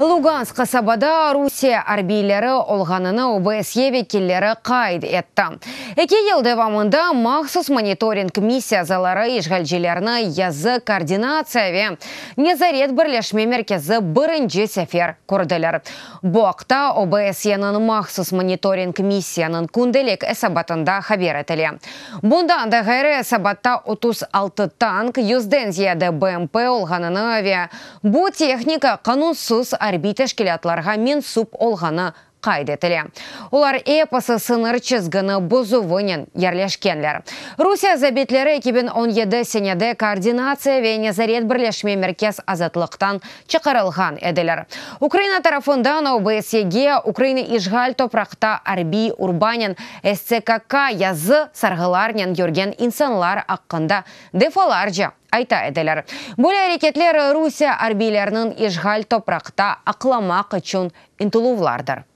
Луганск қасабада Русия арбилері олғанына ОБСЕ векелері қайд етті. Эке ел девамында мақсус мониторинг миссия ешгалжелеріні язы координация ве незарет бірлешме меркезі бірінші сефер көрділер. Бұақта ОБСЕ-нің мақсус мониторинг миссияның күнделік әсабатында хабер әтілі. Бұнда анда ғайры әсабатта 36 танк, юздензияды БМП олғаныны ве. техника қанунсыз атларға мен суп олғаны Қайдетілі. Улар Олар эпосы сыныр чызгыны бұзу вынен ерлешкенлер. Русия забитлері 2017 сенеде координация вене зарет бірлешме меркез азатлықтан чықырылған әділер. Украина тарафындан ОБСЕге Украины ижғал топрақта Арби Урбанин СЦКК язы сарғыларнен юрген инсанлар аққында жа айта әділер. Бұл әрекетлер Русия арбилерінің ижғал топрақта ақламақ үшін интулувлардыр.